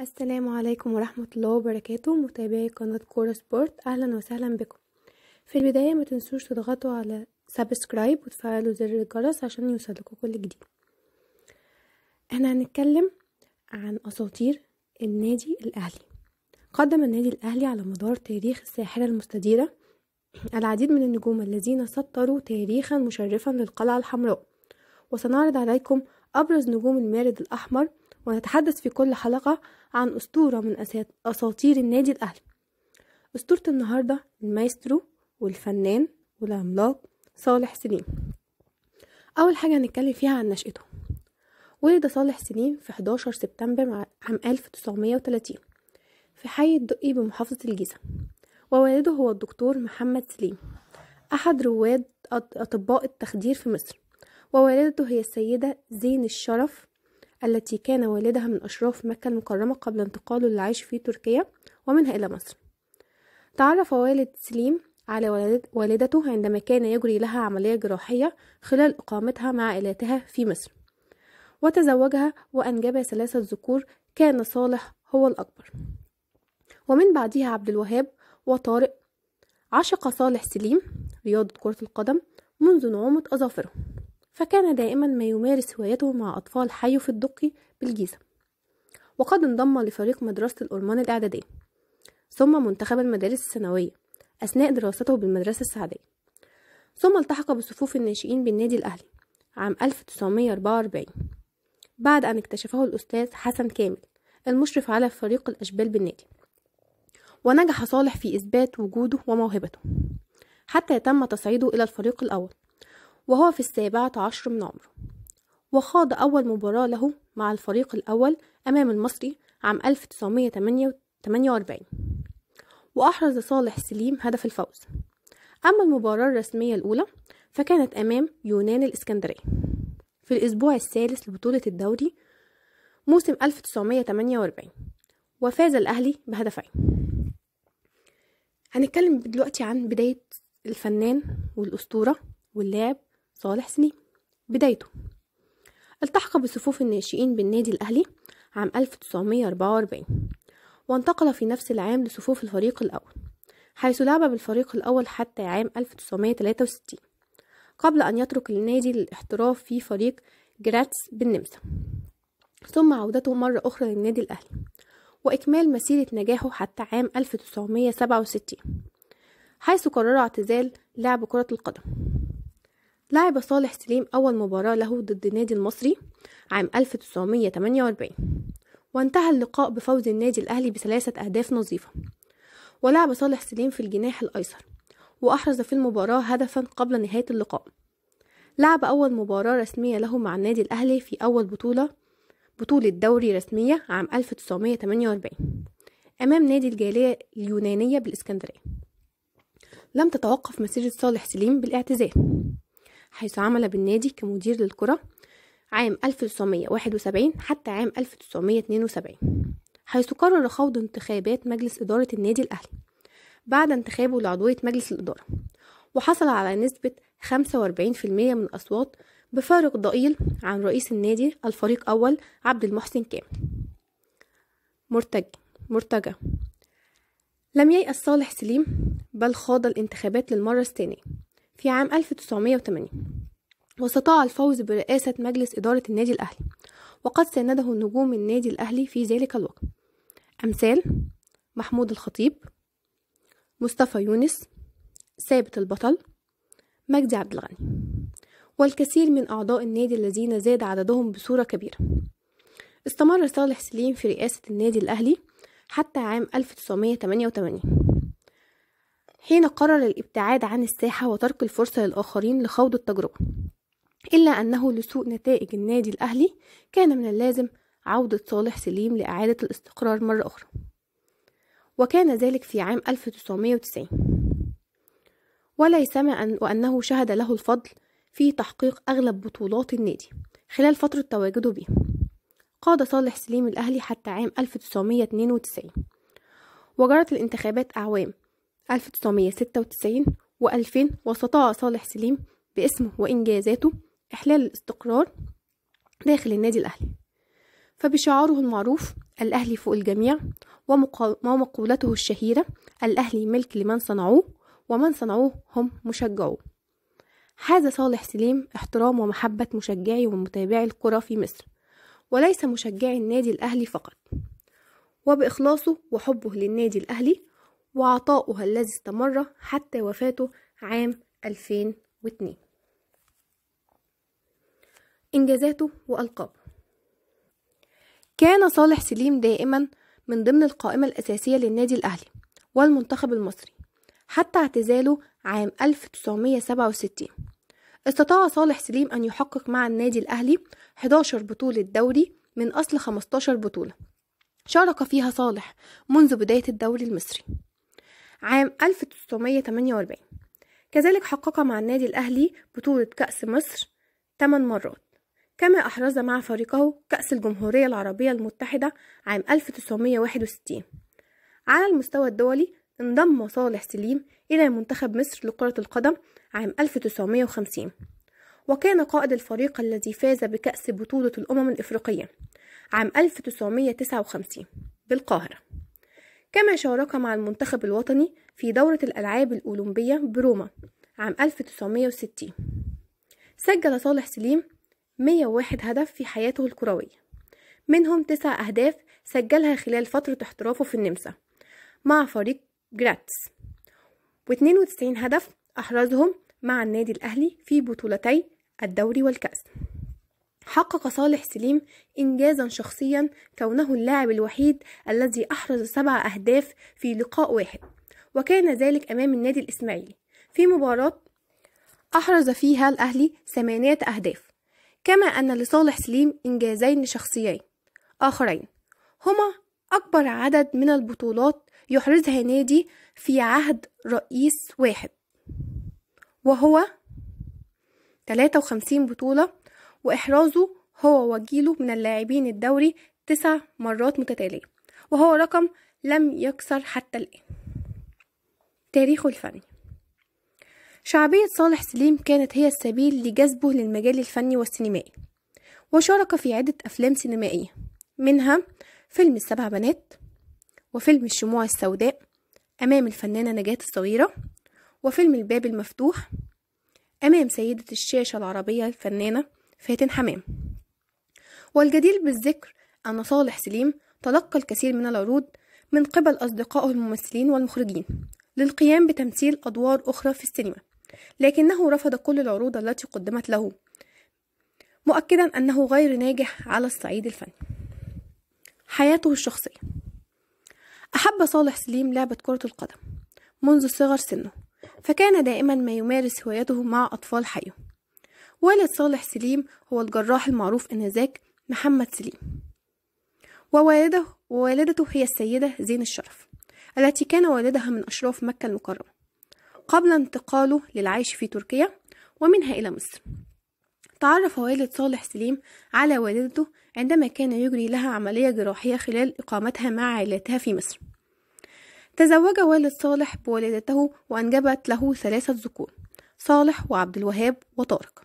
السلام عليكم ورحمة الله وبركاته متابعي قناة كورة سبورت أهلا وسهلا بكم في البداية ما تنسوش تضغطوا على سبسكرايب وتفعلوا زر الجرس عشان يوصلكوا كل جديد احنا هنتكلم عن أساطير النادي الأهلي قدم النادي الأهلي على مدار تاريخ الساحرة المستديرة العديد من النجوم الذين سطروا تاريخا مشرفا للقلعة الحمراء وسنعرض عليكم أبرز نجوم المارد الأحمر ونتحدث في كل حلقة عن أسطورة من أساطير النادي الأهلي أسطورة النهاردة المايسترو والفنان والعملاق صالح سليم أول حاجة هنتكلم فيها عن نشأته ولد صالح سليم في 11 سبتمبر عام 1930 في حي الدقي بمحافظة الجيزة ووالده هو الدكتور محمد سليم أحد رواد أطباء التخدير في مصر ووالدته هي السيدة زين الشرف التي كان والدها من أشراف مكة المكرمة قبل انتقاله للعيش في تركيا ومنها إلى مصر تعرف والد سليم على والدته عندما كان يجري لها عملية جراحية خلال إقامتها مع عائلتها في مصر وتزوجها وأنجب ثلاثة ذكور كان صالح هو الأكبر ومن بعدها عبد الوهاب وطارق عشق صالح سليم رياضة كرة القدم منذ نعومة أظافره فكان دائما ما يمارس هوايته مع أطفال حي في الدقي بالجيزة وقد انضم لفريق مدرسة الأرمان الإعدادية ثم منتخب المدارس الثانوية أثناء دراسته بالمدرسة السعدية ثم التحق بصفوف الناشئين بالنادي الأهلي عام 1944 بعد أن اكتشفه الأستاذ حسن كامل المشرف على فريق الأشبال بالنادي ونجح صالح في إثبات وجوده وموهبته حتى تم تصعيده إلى الفريق الأول وهو في السابعة عشر من عمره وخاض أول مباراة له مع الفريق الأول أمام المصري عام 1948 وأحرز صالح سليم هدف الفوز أما المباراة الرسمية الأولى فكانت أمام يونان الإسكندرية في الأسبوع الثالث لبطولة الدوري موسم 1948 وفاز الأهلي بهدفين هنتكلم دلوقتي عن بداية الفنان والأسطورة واللاعب صالح سليم بدايته التحق بصفوف الناشئين بالنادي الأهلي عام 1944 وانتقل في نفس العام لصفوف الفريق الأول حيث لعب بالفريق الأول حتى عام 1963 قبل أن يترك النادي للاحتراف في فريق جراتس بالنمسا ثم عودته مرة أخرى للنادي الأهلي وإكمال مسيرة نجاحه حتى عام 1967 حيث قرر اعتزال لعب كرة القدم لعب صالح سليم أول مباراة له ضد النادي المصري عام 1948 وانتهى اللقاء بفوز النادي الأهلي بثلاثة أهداف نظيفة ولعب صالح سليم في الجناح الأيسر وأحرز في المباراة هدفا قبل نهاية اللقاء لعب أول مباراة رسمية له مع النادي الأهلي في أول بطولة بطولة دوري رسمية عام 1948 أمام نادي الجالية اليونانية بالإسكندرية لم تتوقف مسيرة صالح سليم بالاعتزال حيث عمل بالنادي كمدير للكرة عام 1971 حتى عام 1972 حيث قرر خوض انتخابات مجلس إدارة النادي الأهلي بعد انتخابه لعضوية مجلس الإدارة وحصل على نسبة 45% من الأصوات بفارق ضئيل عن رئيس النادي الفريق أول عبد المحسن كامل مرتج مرتجى لم ييأس صالح سليم بل خاض الانتخابات للمرة الثانية في عام 1908 واستطاع الفوز برئاسة مجلس إدارة النادي الأهلي وقد سانده نجوم النادي الأهلي في ذلك الوقت أمثال محمود الخطيب مصطفى يونس ثابت البطل مجدي عبد الغني والكثير من أعضاء النادي الذين زاد عددهم بصورة كبيرة استمر صالح سليم في رئاسة النادي الأهلي حتى عام 1988 حين قرر الابتعاد عن الساحة وترك الفرصة للآخرين لخوض التجربة إلا أنه لسوء نتائج النادي الأهلي كان من اللازم عودة صالح سليم لإعادة الاستقرار مرة أخرى وكان ذلك في عام 1990 ولا يسمع أن وأنه شهد له الفضل في تحقيق أغلب بطولات النادي خلال فترة تواجده به قاد صالح سليم الأهلي حتى عام 1992 وجرت الانتخابات أعوام 1996 و2000 واستطاع صالح سليم باسمه وإنجازاته إحلال الاستقرار داخل النادي الأهلي فبشعاره المعروف الأهلي فوق الجميع ومقولته الشهيرة الأهلي ملك لمن صنعوه ومن صنعوه هم مشجعوه حاز صالح سليم احترام ومحبة مشجعي ومتابعي الكرة في مصر وليس مشجعي النادي الأهلي فقط وبإخلاصه وحبه للنادي الأهلي وعطاؤها الذي استمر حتى وفاته عام 2002 إنجازاته وألقابه كان صالح سليم دائما من ضمن القائمة الأساسية للنادي الأهلي والمنتخب المصري حتى اعتزاله عام 1967 استطاع صالح سليم أن يحقق مع النادي الأهلي 11 بطولة دوري من أصل 15 بطولة شارك فيها صالح منذ بداية الدوري المصري عام 1948 كذلك حقق مع النادي الأهلي بطولة كأس مصر 8 مرات كما أحرز مع فريقه كأس الجمهورية العربية المتحدة عام 1961 على المستوى الدولي انضم صالح سليم إلى منتخب مصر لكرة القدم عام 1950 وكان قائد الفريق الذي فاز بكأس بطولة الأمم الإفريقية عام 1959 بالقاهرة كما شارك مع المنتخب الوطني في دورة الألعاب الأولمبية بروما عام 1960 سجل صالح سليم 101 هدف في حياته الكروية منهم تسع أهداف سجلها خلال فترة احترافه في النمسا مع فريق جراتس و92 هدف أحرزهم مع النادي الأهلي في بطولتي الدوري والكأس حقق صالح سليم إنجازا شخصيا كونه اللاعب الوحيد الذي أحرز سبع أهداف في لقاء واحد وكان ذلك أمام النادي الإسماعيلي في مباراة أحرز فيها الأهلي ثمانية أهداف كما أن لصالح سليم إنجازين شخصيين آخرين هما أكبر عدد من البطولات يحرزها نادي في عهد رئيس واحد وهو 53 بطولة وإحرازه هو وجيله من اللاعبين الدوري تسع مرات متتالية وهو رقم لم يكسر حتى الآن تاريخه الفني شعبية صالح سليم كانت هي السبيل لجذبه للمجال الفني والسينمائي وشارك في عدة أفلام سينمائية منها فيلم السبع بنات وفيلم الشموع السوداء أمام الفنانة نجاة الصغيرة وفيلم الباب المفتوح أمام سيدة الشاشة العربية الفنانة فاتن حمام والجدير بالذكر أن صالح سليم تلقى الكثير من العروض من قبل أصدقائه الممثلين والمخرجين للقيام بتمثيل أدوار أخرى في السينما لكنه رفض كل العروض التي قدمت له مؤكدا أنه غير ناجح على الصعيد الفني حياته الشخصية أحب صالح سليم لعبة كرة القدم منذ صغر سنه فكان دائما ما يمارس هوايته مع أطفال حيه والد صالح سليم هو الجراح المعروف انذاك محمد سليم ووالده ووالدته هي السيدة زين الشرف التي كان والدها من أشراف مكة المكرمة قبل انتقاله للعيش في تركيا ومنها إلى مصر تعرف والد صالح سليم على والدته عندما كان يجري لها عملية جراحية خلال إقامتها مع عائلتها في مصر تزوج والد صالح بوالدته وأنجبت له ثلاثة ذكور صالح وعبد الوهاب وطارق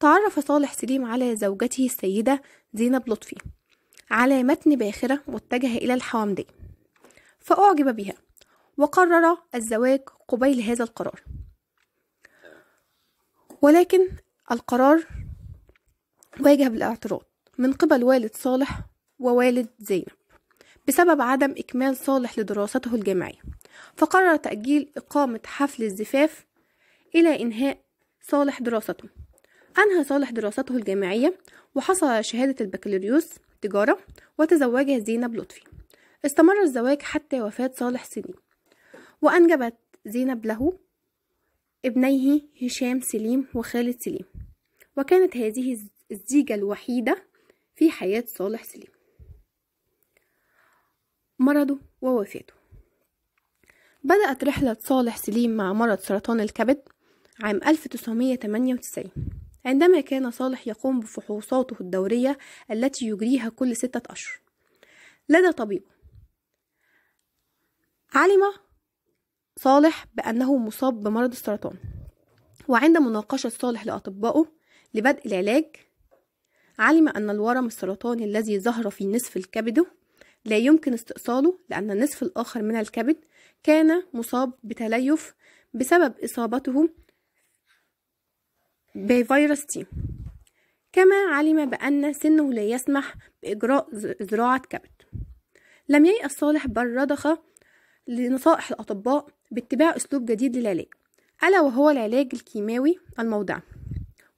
تعرف صالح سليم على زوجته السيدة زينب لطفي على متن باخرة واتجه إلى الحوامدية فأعجب بها وقرر الزواج قبيل هذا القرار ولكن القرار واجه بالاعتراض من قبل والد صالح ووالد زينب بسبب عدم إكمال صالح لدراسته الجامعية فقرر تأجيل إقامة حفل الزفاف إلى إنهاء صالح دراسته أنهى صالح دراسته الجامعية وحصل على شهادة البكالوريوس تجارة وتزوجها زينب لطفي استمر الزواج حتى وفاة صالح سليم وأنجبت زينب له ابنيه هشام سليم وخالد سليم وكانت هذه الزيجة الوحيدة في حياة صالح سليم مرضه ووفاته بدأت رحلة صالح سليم مع مرض سرطان الكبد عام 1998 عندما كان صالح يقوم بفحوصاته الدورية التي يجريها كل ستة أشهر لدى طبيب علم صالح بأنه مصاب بمرض السرطان وعند مناقشة صالح لأطبائه لبدء العلاج علم أن الورم السرطاني الذي ظهر في نصف الكبد لا يمكن استئصاله لأن النصف الآخر من الكبد كان مصاب بتليف بسبب إصابته بفيروس تي كما علم بأن سنه لا يسمح بإجراء زراعة كبد لم ييأس صالح رضخ لنصائح الأطباء باتباع أسلوب جديد للعلاج ألا وهو العلاج الكيماوي الموضعي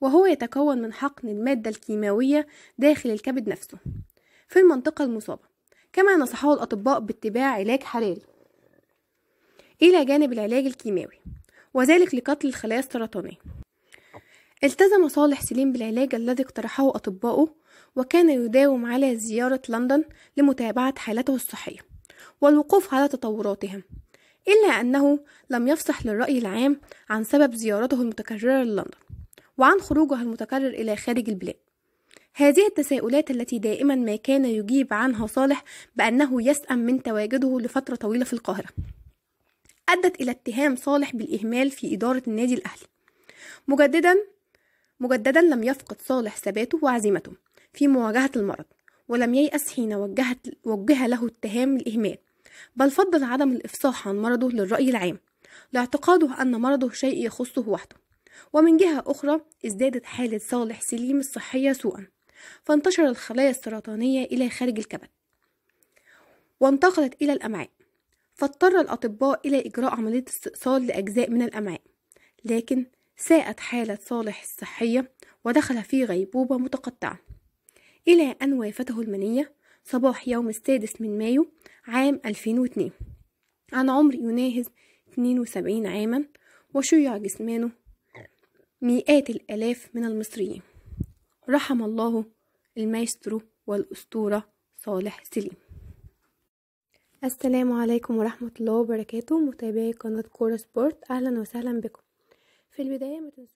وهو يتكون من حقن المادة الكيماوية داخل الكبد نفسه في المنطقة المصابة كما نصحه الأطباء باتباع علاج حراري إلى جانب العلاج الكيماوي وذلك لقتل الخلايا السرطانية التزم صالح سليم بالعلاج الذي اقترحه أطباؤه وكان يداوم على زيارة لندن لمتابعة حالته الصحية والوقوف على تطوراتها إلا أنه لم يفصح للرأي العام عن سبب زيارته المتكررة للندن وعن خروجه المتكرر إلى خارج البلاد هذه التساؤلات التي دائما ما كان يجيب عنها صالح بأنه يسأم من تواجده لفترة طويلة في القاهرة أدت إلى اتهام صالح بالإهمال في إدارة النادي الأهلي مجددا مجددا لم يفقد صالح ثباته وعزيمته في مواجهة المرض ولم ييأس حين وجهت وجه له اتهام الإهمال بل فضل عدم الإفصاح عن مرضه للرأي العام لاعتقاده أن مرضه شيء يخصه وحده ومن جهة أخرى ازدادت حالة صالح سليم الصحية سوءا فانتشر الخلايا السرطانية إلى خارج الكبد وانتقلت إلى الأمعاء فاضطر الأطباء إلى إجراء عملية استئصال لأجزاء من الأمعاء لكن ساءت حالة صالح الصحية ودخل في غيبوبة متقطعة إلى أن وافته المنية صباح يوم السادس من مايو عام 2002 عن عمر يناهز 72 عاما وشيع جسمانه مئات الآلاف من المصريين رحم الله المايسترو والأسطورة صالح سليم السلام عليكم ورحمة الله وبركاته متابعي قناة كورة سبورت أهلا وسهلا بكم في البداية